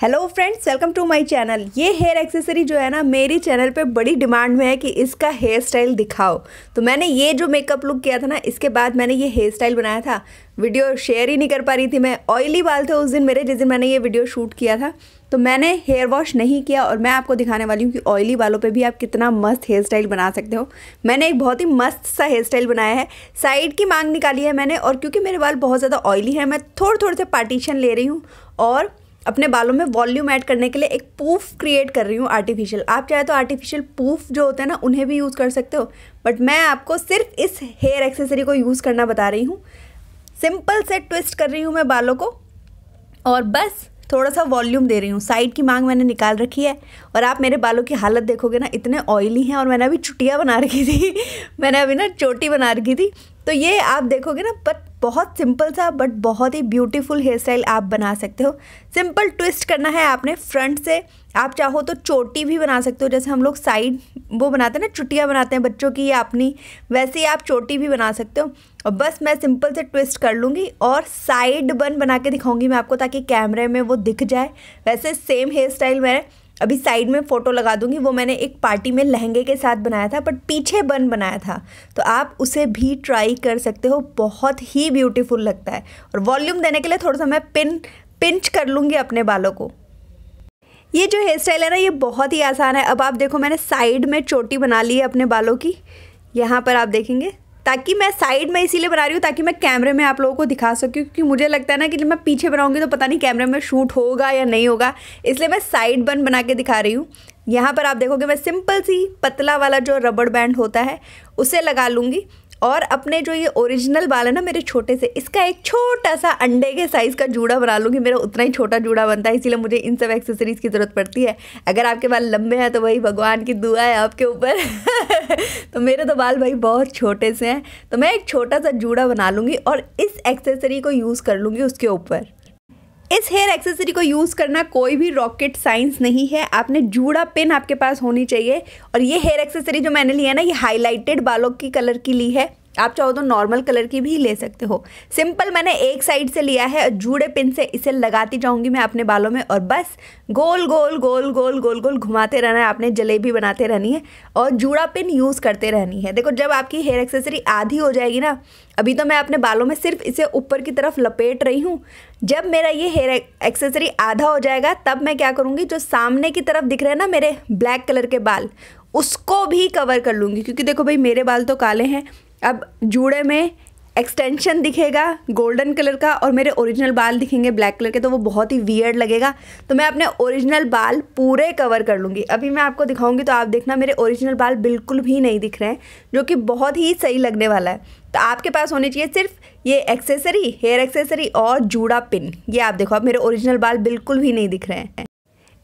hello friends welcome to my channel ये hair accessory जो है ना मेरी चैनल पे बड़ी डिमांड में है कि इसका हेयर स्टाइल दिखाओ तो मैंने ये जो मेकअप लुक किया था ना इसके बाद मैंने ये हेयर स्टाइल बनाया था वीडियो शेयर ही नहीं कर पा रही थी मैं ऑयली बाल थे उस दिन मेरे जिस दिन मैंने ये वीडियो शूट किया था तो मैंने हेयर वॉश नहीं किया और मैं आपको दिखाने वाली हूँ कि ऑयली बालों पे भी आप कितना मस्त हेयर स्टाइल बना सकते हो मैंने एक बहुत ही मस्त सा हेयर स्टाइल बनाया है साइड की मांग निकाली है मैंने और क्योंकि मेरे बाल बहुत ज़्यादा ऑयली है मैं थोड़े थोड़े से पार्टीशन ले रही हूँ और अपने बालों में वॉल्यूम ऐड करने के लिए एक पूफ क्रिएट कर रही हूँ आर्टिफिशियल आप चाहे तो आर्टिफिशियल पूफ जो होते हैं ना उन्हें भी यूज़ कर सकते हो बट मैं आपको सिर्फ इस हेयर एक्सेसरी को यूज़ करना बता रही हूँ सिंपल से ट्विस्ट कर रही हूँ मैं बालों को और बस थोड़ा सा वॉल्यूम दे रही हूँ साइड की मांग मैंने निकाल रखी है और आप मेरे बालों की हालत देखोगे ना इतने ऑयली हैं और मैंने अभी चुटिया बना रखी थी मैंने अभी ना चोटी बना रखी थी तो ये आप देखोगे ना पर बहुत सिंपल सा बट बहुत ही ब्यूटीफुल हेयर स्टाइल आप बना सकते हो सिंपल ट्विस्ट करना है आपने फ्रंट से आप चाहो तो चोटी भी बना सकते हो जैसे हम लोग साइड वो बनाते हैं ना चुटिया बनाते हैं बच्चों की या अपनी वैसे ही आप चोटी भी बना सकते हो और बस मैं सिंपल से ट्विस्ट कर लूँगी और साइड बन बना के दिखाऊंगी मैं आपको ताकि कैमरे में वो दिख जाए वैसे सेम हेयर स्टाइल मैं अभी साइड में फ़ोटो लगा दूंगी वो मैंने एक पार्टी में लहंगे के साथ बनाया था बट पीछे बन बनाया था तो आप उसे भी ट्राई कर सकते हो बहुत ही ब्यूटीफुल लगता है और वॉल्यूम देने के लिए थोड़ा सा मैं पिन पिंच कर लूँगी अपने बालों को ये जो हेयर स्टाइल है ना ये बहुत ही आसान है अब आप देखो मैंने साइड में चोटी बना ली है अपने बालों की यहाँ पर आप देखेंगे ताकि मैं साइड में इसीलिए बना रही हूँ ताकि मैं कैमरे में आप लोगों को दिखा सकूँ क्योंकि मुझे लगता है ना कि जब मैं पीछे बनाऊँगी तो पता नहीं कैमरे में शूट होगा या नहीं होगा इसलिए मैं साइड बन बना के दिखा रही हूँ यहाँ पर आप देखोगे मैं सिंपल सी पतला वाला जो रबड़ बैंड होता है उसे लगा लूँगी और अपने जो ये ओरिजिनल बाल है ना मेरे छोटे से इसका एक छोटा सा अंडे के साइज़ का जूड़ा बना लूँगी मेरा उतना ही छोटा जूड़ा बनता है इसीलिए मुझे इन सब एक्सेसरीज़ की ज़रूरत पड़ती है अगर आपके बाल लंबे हैं तो वही भगवान की दुआ है आपके ऊपर तो मेरे तो बाल भाई बहुत छोटे से हैं तो मैं एक छोटा सा जूड़ा बना लूँगी और इस एक्सेसरी को यूज़ कर लूँगी उसके ऊपर इस हेयर एक्सेसरी को यूज़ करना कोई भी रॉकेट साइंस नहीं है आपने जूड़ा पिन आपके पास होनी चाहिए और ये हेयर एक्सेसरी जो मैंने लिया ना ये हाईलाइटेड बालों की कलर की ली है आप चाहो तो नॉर्मल कलर की भी ले सकते हो सिंपल मैंने एक साइड से लिया है जूड़े पिन से इसे लगाती जाऊंगी मैं अपने बालों में और बस गोल गोल गोल गोल गोल गोल घुमाते रहना है आपने जलेबी बनाते रहनी है और जूड़ा पिन यूज़ करते रहनी है देखो जब आपकी हेयर एक्सेसरी आधी हो जाएगी ना अभी तो मैं अपने बालों में सिर्फ इसे ऊपर की तरफ लपेट रही हूँ जब मेरा ये हेयर एक्सेसरी आधा हो जाएगा तब मैं क्या करूँगी जो सामने की तरफ दिख रहे हैं ना मेरे ब्लैक कलर के बाल उसको भी कवर कर लूँगी क्योंकि देखो भाई मेरे बाल तो काले हैं अब जूड़े में एक्सटेंशन दिखेगा गोल्डन कलर का और मेरे ओरिजिनल बाल दिखेंगे ब्लैक कलर के तो वो बहुत ही वियर्ड लगेगा तो मैं अपने ओरिजिनल बाल पूरे कवर कर लूँगी अभी मैं आपको दिखाऊँगी तो आप देखना मेरे ओरिजिनल बाल बिल्कुल भी नहीं दिख रहे हैं जो कि बहुत ही सही लगने वाला है तो आपके पास होनी चाहिए सिर्फ ये एक्सेसरी हेयर एक्सेसरी और जूड़ा पिन ये आप देखो अब मेरे ओरिजिनल बाल बिल्कुल भी नहीं दिख रहे हैं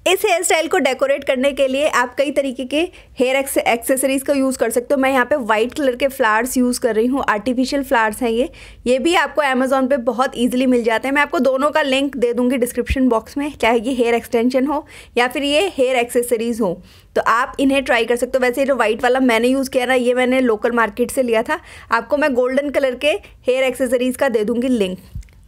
इस हेयर स्टाइल को डेकोरेट करने के लिए आप कई तरीके के हेयर एक्सेसरीज़ का यूज़ कर सकते हो मैं यहाँ पे वाइट कलर के फ्लावर्स यूज़ कर रही हूँ आर्टिफिशियल फ्लावर्स हैं ये ये भी आपको अमेज़ोन पे बहुत इजीली मिल जाते हैं मैं आपको दोनों का लिंक दे दूँगी डिस्क्रिप्शन बॉक्स में चाहे ये हेयर एक्सटेंशन हो या फिर ये हेयर एक्सेसरीज़ हो तो आप इन्हें ट्राई कर सकते हो वैसे जो वाइट वाला मैंने यूज़ किया ना ये मैंने लोकल मार्केट से लिया था आपको मैं गोल्डन कलर के हेयर एक्सेसरीज़ का दे दूँगी लिंक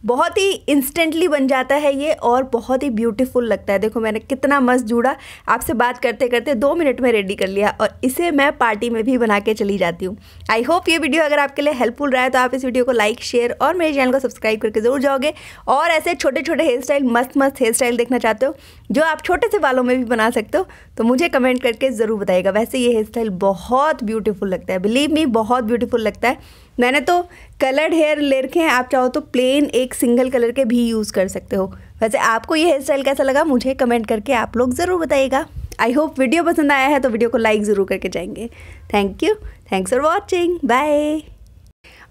बहुत ही इंस्टेंटली बन जाता है ये और बहुत ही ब्यूटीफुल लगता है देखो मैंने कितना मस्त जुड़ा आपसे बात करते करते दो मिनट में रेडी कर लिया और इसे मैं पार्टी में भी बना के चली जाती हूँ आई होप ये वीडियो अगर आपके लिए हेल्पफुल रहा है तो आप इस वीडियो को लाइक शेयर और मेरे चैनल को सब्सक्राइब करके ज़रूर जाओगे और ऐसे छोटे छोटे हेयर स्टाइल मस्त मस्त हेयर स्टाइल देखना चाहते हो जो आप छोटे से बालों में भी बना सकते हो तो मुझे कमेंट करके ज़रूर बताइएगा वैसे ये हेयर स्टाइल बहुत ब्यूटीफुल लगता है बिलीव मी बहुत ब्यूटीफुल लगता है मैंने तो कलर्ड हेयर ले रखे हैं आप चाहो तो प्लेन एक सिंगल कलर के भी यूज़ कर सकते हो वैसे आपको ये हेयर स्टाइल कैसा लगा मुझे कमेंट करके आप लोग ज़रूर बताइएगा आई होप वीडियो पसंद आया है तो वीडियो को लाइक ज़रूर करके जाएंगे thank you thanks for watching bye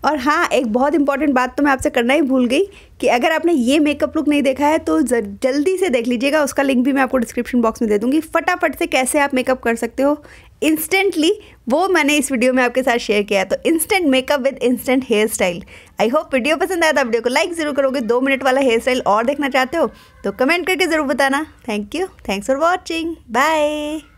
और हाँ एक बहुत इंपॉर्टेंट बात तो मैं आपसे करना ही भूल गई कि अगर आपने ये मेकअप लुक नहीं देखा है तो जल्दी से देख लीजिएगा उसका लिंक भी मैं आपको डिस्क्रिप्शन बॉक्स में दे दूँगी फटाफट से कैसे आप मेकअप कर सकते हो इंस्टेंटली वो मैंने इस वीडियो में आपके साथ शेयर किया है तो instant makeup with instant hair style I hope video पसंद आया तो वीडियो को लाइक ज़रूर करोगे दो मिनट वाला हेयर स्टाइल और देखना चाहते हो तो कमेंट करके ज़रूर बताना thank you thanks for watching bye